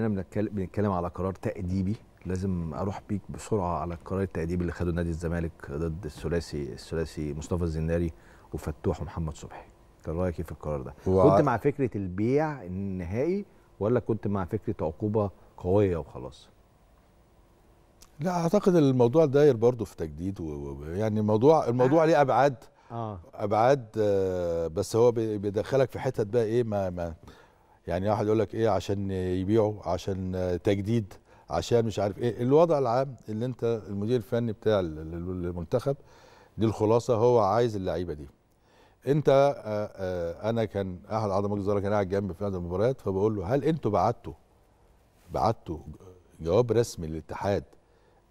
احنا بنتكلم على قرار تاديبي لازم اروح بيك بسرعه على القرار التاديبي اللي خده نادي الزمالك ضد الثلاثي الثلاثي مصطفى الزناري وفتوح ومحمد صبحي كان رايك ايه في القرار ده و... كنت مع فكره البيع النهائي ولا كنت مع فكره عقوبه قويه وخلاص لا اعتقد الموضوع داير برضه في تجديد ويعني يعني الموضوع الموضوع ليه ابعاد آه. ابعاد آه، بس هو بيدخلك في حتت بقى ايه ما, ما يعني واحد يقول لك ايه عشان يبيعوا عشان تجديد عشان مش عارف ايه الوضع العام اللي انت المدير الفني بتاع المنتخب دي الخلاصه هو عايز اللعيبه دي انت آه، آه، انا كان احد اعضاء مجلس الاداره كان قاعد جنبي في احد المباريات فبقول له هل انتوا بعتوا بعتوا جواب رسمي للاتحاد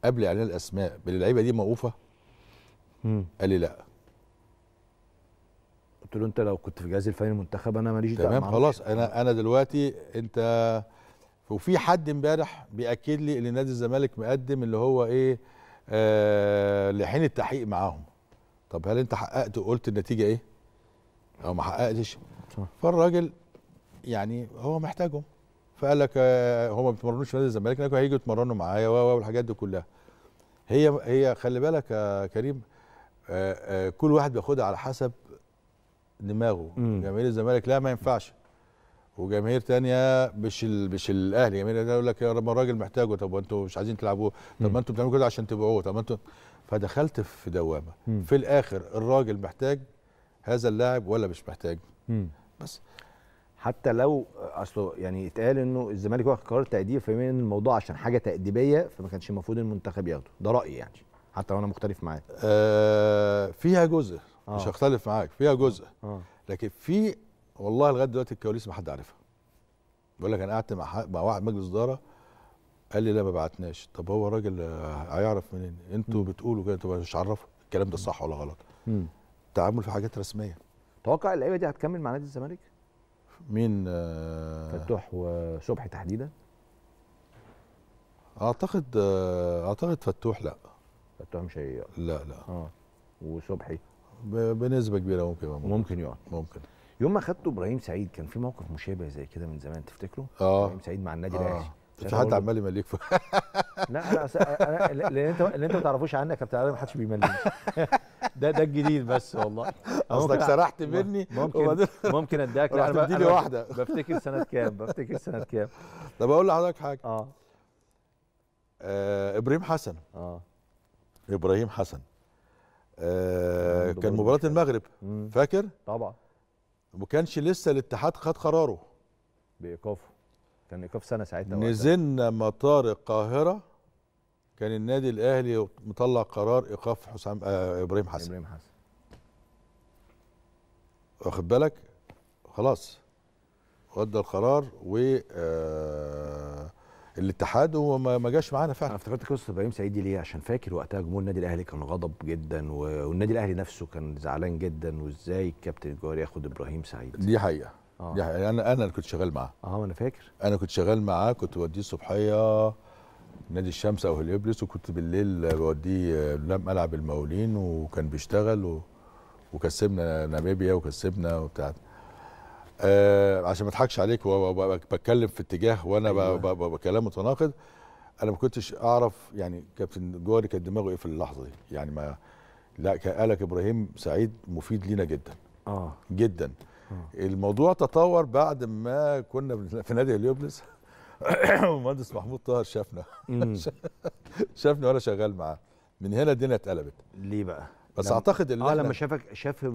قبل اعلان الاسماء باللعيبه دي موقوفه؟ قال لي لا قلت له انت لو كنت في الجهاز الفني المنتخب انا ماليش دعوه تمام خلاص انا انا دلوقتي انت وفي حد امبارح بياكد لي ان نادي الزمالك مقدم اللي هو ايه آه لحين التحقيق معاهم طب هل انت حققت وقلت النتيجه ايه او ما حققتش فالراجل يعني هو محتاجهم فقال لك آه هم ما بيتمرنوش في نادي الزمالك لكن هيجوا يتمرنوا معايا والحاجات دي كلها هي هي خلي بالك يا كريم آه آه كل واحد بياخدها على حسب دماغه جماهير الزمالك لا ما ينفعش وجماهير تانية مش ال... مش الاهلي جماهير يقول لك يا رب الراجل محتاجه طب وانتم مش عايزين تلعبوه طب ما انتم بتعملوا كده عشان تبيعوه طب ما انتم فدخلت في دوامه مم. في الاخر الراجل محتاج هذا اللاعب ولا مش محتاج مم. بس حتى لو اصله يعني اتقال انه الزمالك واخد قرار تاديب ان الموضوع عشان حاجه تاديبيه فما كانش المفروض المنتخب ياخده ده رايي يعني حتى لو انا مختلف معاه آه فيها جزء آه. مش هختلف معاك فيها جزء آه. آه. لكن في والله لغايه دلوقتي الكواليس ما حد عارفها بقول لك انا قعدت مع مع واحد مجلس اداره قال لي لا ما بعتناش طب هو راجل هيعرف منين انتوا بتقولوا كده انتوا مش عرفوا الكلام ده صح ولا غلط التعامل في حاجات رسميه توقع اللعيبه دي هتكمل مع نادي الزمالك مين آه فتوح وصبحي تحديدا اعتقد آه اعتقد فتوح لا فتوح مش هي لا لا اه وصبحي بنسبه كبيره ممكن ممكن, ممكن يقعد ممكن يوم ما خدته ابراهيم سعيد كان في موقف مشابه زي كده من زمان تفتكره؟ اه ابراهيم سعيد مع النادي الاهلي آه. في حد عمال يمليك ف... لا لا انا اللي انت اللي انت ما تعرفوش عنك يا كابتن علي ما حدش بيمليك ده ده الجديد بس والله قصدك سرحت مني ممكن ممكن اديك لا انا لي واحده بفتكر سنه كام بفتكر سنه كام طب اقول لحضرتك حاجه اه, آه، ابراهيم حسن اه ابراهيم حسن آه كان مباراه المغرب مم. فاكر طبعا وما كانش لسه الاتحاد خد قراره بايقافه كان ايقاف سنه ساعتها نزلنا مطار القاهره كان النادي الاهلي مطلع قرار ايقاف حسام آه ابراهيم حسن ابراهيم حسن واخد بالك خلاص ودى القرار و آه الاتحاد هو ما جاش معانا فعلا انا افتكرت قصه ابراهيم سعيد ليه عشان فاكر وقتها جمهور النادي الاهلي كان غضب جدا والنادي الاهلي نفسه كان زعلان جدا وازاي الكابتن الجوهري ياخد ابراهيم سعيد دي حقيقه آه. دي حقيقه انا انا اللي كنت شغال معاه اه انا فاكر انا كنت شغال معاه كنت بوديه الصبحيه نادي الشمس او هليوبلس وكنت بالليل بوديه ملعب المقاولين وكان بيشتغل و... وكسبنا ناميبيا وكسبنا وبتاع آه عشان ما اضحكش عليك وبتكلم في اتجاه وانا أيوة. كلام متناقض انا ما كنتش اعرف يعني كابتن جوهري كان دماغه ايه في اللحظه دي يعني ما لا قالك ابراهيم سعيد مفيد لينا جدا اه جدا آه. الموضوع تطور بعد ما كنا في نادي اليوبلس المهندس محمود طاهر شافنا شافنا وانا شغال معاه من هنا الدنيا اتقلبت ليه بقى بس لما نعم. اعتقد ان اه لما شافك شاف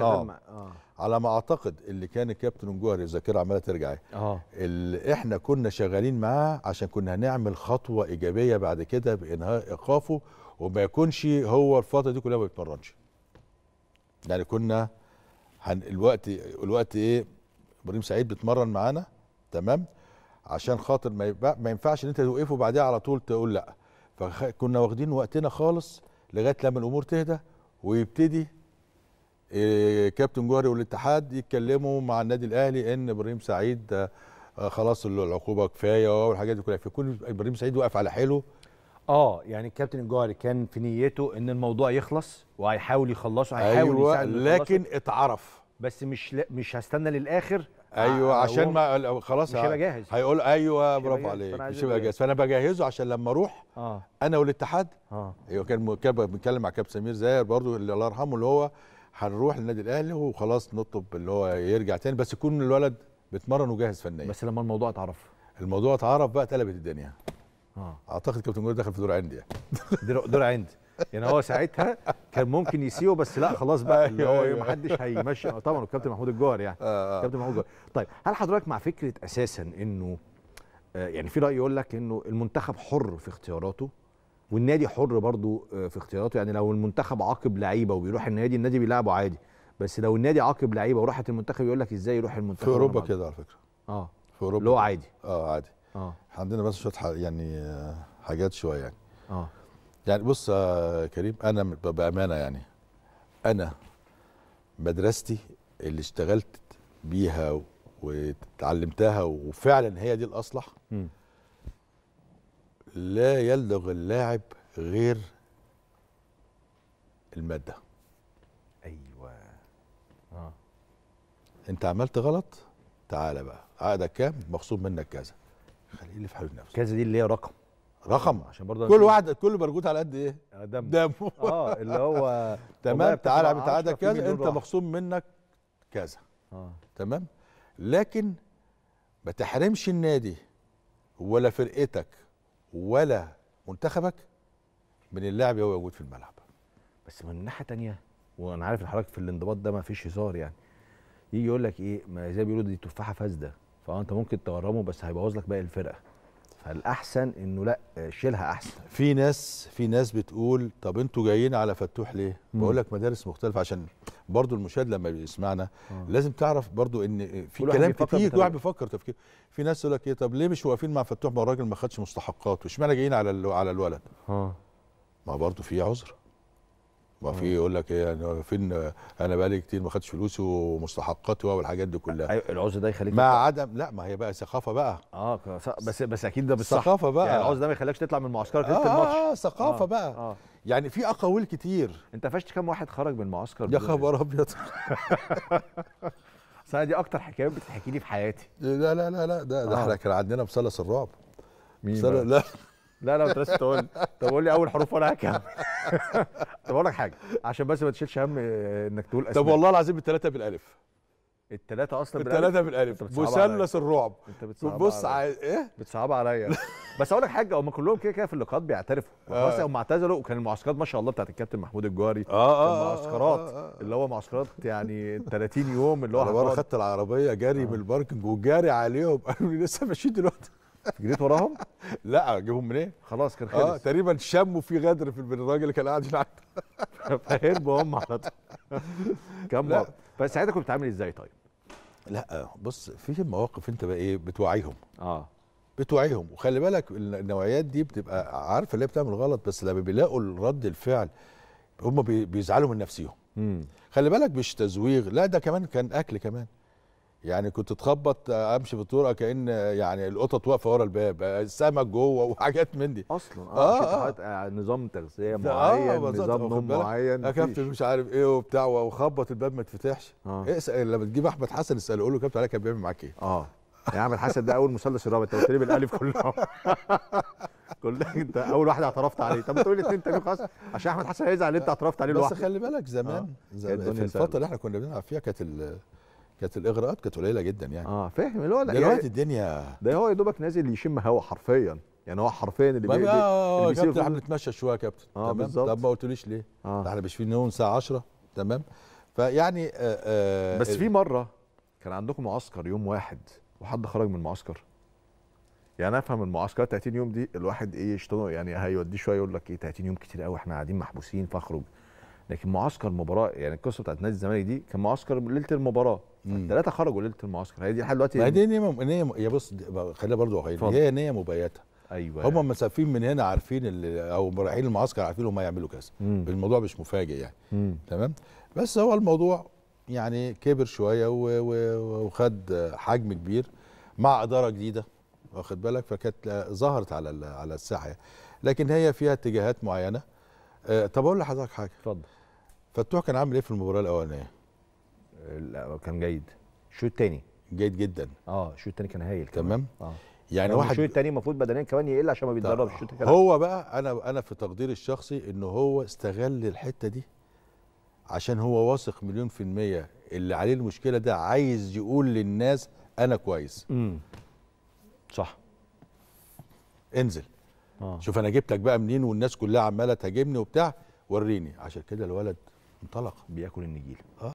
آه. اه على ما اعتقد اللي كان الكابتن جوهري الذاكره عماله ترجع اه اللي احنا كنا شغالين معاه عشان كنا هنعمل خطوه ايجابيه بعد كده بانهاء ايقافه وما يكونش هو الفتره دي كلها ما بيتمرنش يعني كنا هن الوقت الوقت ايه ابراهيم سعيد بيتمرن معانا تمام عشان خاطر ما, ما ينفعش ان انت توقفه بعدها على طول تقول لا فكنا واخدين وقتنا خالص لغايه لما الامور تهدى ويبتدي آه، كابتن جوهري والاتحاد يتكلموا مع النادي الاهلي ان ابراهيم سعيد آه، آه، خلاص العقوبه كفايه والحاجات دي كلها فيكون ابراهيم سعيد واقف على حيله اه يعني الكابتن الجوهري كان في نيته ان الموضوع يخلص وهيحاول يخلصه هيحاول أيوة يساعد لكن اتعرف بس مش لا مش هستنى للاخر ايوه آه، عشان ما خلاص مش هيبقى جاهز هيقول ايوه برافو عليك مش هيبقى جاهز فانا بجهزه عشان لما اروح آه. انا والاتحاد اه ايوه كان بنتكلم مع كابتن سمير زاهر برضو اللي الله يرحمه اللي هو هنروح للنادي الاهلي وخلاص نطلب اللي هو يرجع تاني بس يكون الولد بيتمرن وجاهز فنيا بس لما الموضوع اتعرف الموضوع اتعرف بقى اتقلبت الدنيا اه اعتقد كابتن جورج دخل في دور عندي يعني دور عندي يعني هو ساعتها كان ممكن يسيبه بس لا خلاص بقى اللي هو أيوه، إيه، أيوه. حدش هيمشي آه، طبعا الكابتن محمود الجوهر يعني الكابتن آه، آه. محمود الجوهر طيب هل حضرتك مع فكره اساسا انه يعني في راي يقول لك انه المنتخب حر في اختياراته والنادي حر برضه في اختياراته يعني لو المنتخب عاقب لعيبه وبيروح النادي النادي بيلعبه عادي بس لو النادي عاقب لعيبه وراحت المنتخب يقول لك ازاي يروح المنتخب في اوروبا كده على فكره اه في اوروبا اللي هو عادي اه عادي اه عندنا بس شويه يعني حاجات شويه يعني اه يعني بص يا كريم انا بامانه يعني انا مدرستي اللي اشتغلت بيها وتعلمتها وفعلا هي دي الاصلح م. لا يلدغ اللاعب غير الماده ايوه اه انت عملت غلط تعالى بقى عقدك كام مخصوم منك كذا خليه اللي في حاله نفسه كذا دي اللي هي رقم رقم عشان برضه كل واحد كل برجوت على قد ايه؟ يعني دم دم اه اللي هو تمام تعالى بتعادل كذا انت مخصوم منك كذا آه. تمام لكن ما تحرمش النادي ولا فرقتك ولا منتخبك من اللاعب وهو موجود في الملعب بس من ناحيه تانية وانا عارف ان حضرتك في الانضباط ده ما فيش هزار يعني يجي يقول لك ايه ما زي ما بيقولوا دي تفاحه فاسده فانت ممكن تغرمه بس هيبوظ لك باقي الفرقه فالاحسن انه لا شيلها احسن في ناس في ناس بتقول طب انتوا جايين على فتوح ليه بقول لك مدارس مختلفه عشان برضو المشاهد لما بيسمعنا مم. آه. لازم تعرف برضو ان في كلام كتير واحد بيفكر تفكير في ناس يقول لك ايه طب ليه مش واقفين مع فتوح ما الراجل ما خدش مستحقاته اشمعنى جايين على على الولد اه ما برضو في عذر ما في يقول لك ايه يعني فين انا بقالي كتير ما خدتش فلوسي ومستحقاتي والحاجات دي كلها ايوه العذر ده يخليك مع عدم لا ما هي بقى ثقافه بقى اه بس بس اكيد ده بالصح ثقافه بقى يعني العذر ده ما يخليكش تطلع من المعسكر آه الماتش اه ثقافه آه بقى آه يعني في اقاويل كتير انت فشت كم واحد خرج من المعسكر يا خبر ابيض اصل دي اكتر حكايات بتحكي لي في حياتي لا لا لا لا ده, ده آه. احنا كان عندنا مثلث الرعب مين مثلث لا لا لا ما تنساش تقول طب قول لي اول حروف وانا هكمل طب اقول لك حاجه عشان بس ما تشيلش هم انك تقول اسماء طب والله العظيم الثلاثه بالالف الثلاثة أصلا الثلاثة بالألف مثلث الرعب أنت بتصعب بص عايز إيه؟ بتصعب عليا بس أقول لك حاجة هم كلهم كده كده في اللقاءات بيعترفوا آه. خلاص آه. هم اعتذروا وكان المعسكرات ما شاء الله بتاعت الكابتن محمود الجواري آه آه المعسكرات آه آه،, آه آه. اللي هو معسكرات يعني 30 يوم اللي هو أنا خدت العربية جاري آه. من الباركنج وجاري عليهم قالوا لي لسه ماشيين دلوقتي جريت وراهم؟ لا اجيبهم منين؟ خلاص كان آه، خلص اه تقريبا شموا في غدر في الراجل اللي كان قاعد يلعب فهربوا هم على طول كم مره بس ساعتها كنت بتعامل ازاي طيب؟ لا بص في مواقف انت بقى ايه بتوعيهم اه بتوعيهم وخلي بالك النوعيات دي بتبقى عارفه اللي هي بتعمل غلط بس لما بيلاقوا رد الفعل هم بيزعلوا من نفسيهم خلي بالك مش تزويغ لا ده كمان كان اكل كمان يعني كنت تخبط امشي بالطرقه كان يعني القطط واقفه ورا الباب السمك جوه وحاجات من دي اصلا اه, آه. آه. آه، يعني نظام تغذيه آه، معين آه نظام نوم معين يا كابتن مش عارف ايه وبتاع وخبط الباب ما اتفتحش آه. اسال لما تجيب احمد حسن اساله قول له كابتن علي كان بيعمل معاك ايه اه يا احمد حسن ده اول مثلث الرابع انت قلت لي بالالف كلهم كلها انت اول واحد اعترفت عليه طب تقول لي اثنين تانيين خلاص عشان احمد حسن هيزعل انت اعترفت عليه لوحدك بس خلي بالك زمان, آه. زمان إيه في الفتره اللي احنا كنا بنلعب فيها كانت كانت الاغراءات كانت قليله جدا يعني اه فاهم اللي هو دلوقتي يعني الدنيا ده هو يا دوبك نازل يشم هوا حرفيا يعني هو حرفيا اللي بيجي اه اه كابتن احنا بنتمشى شويه يا كابتن آه بالظبط طب ما قلتوليش ليه؟ آه. احنا مش نوم الساعه 10 تمام فيعني آه آه بس في مره كان عندكم معسكر يوم واحد وحد خرج من المعسكر يعني افهم المعسكرات 30 يوم دي الواحد ايه يشتغل يعني هيوديه شويه يقول لك ايه 30 يوم كتير قوي احنا قاعدين محبوسين فاخرج لكن معسكر مباراه يعني القصه بتاعت نادي الزمالك دي كان معسكر ليله المباراه الثلاثه خرجوا ليله المعسكر هي دي لحد دلوقتي ما دي نيه نيه يا بص خلينا برضه هي نيه مبيته ايوه هم يعني. مسافين من هنا عارفين او رايحين المعسكر عارفين هم هيعملوا كذا الموضوع مش مفاجئ يعني مم. تمام بس هو الموضوع يعني كبر شويه وخد حجم كبير مع اداره جديده واخد بالك فكانت ظهرت على على الساحه يعني. لكن هي فيها اتجاهات معينه آه، طب اقول لحضرتك حاجه اتفضل فتوح كان عامل ايه في المباراه الاولانيه؟ لا كان جيد الشوط الثاني جيد جدا اه الشوط الثاني كان هايل تمام اه يعني واحد الشوط الثاني المفروض بدنيا كمان يقل عشان ما بيتدربش الشوط الثاني هو بقى انا انا في تقديري الشخصي ان هو استغل الحته دي عشان هو واثق مليون في المية اللي عليه المشكلة ده عايز يقول للناس أنا كويس امم صح انزل آه. شوف أنا جبتك بقى منين والناس كلها عمالة تهاجمني وبتاع وريني عشان كده الولد انطلق بياكل النجيل آه.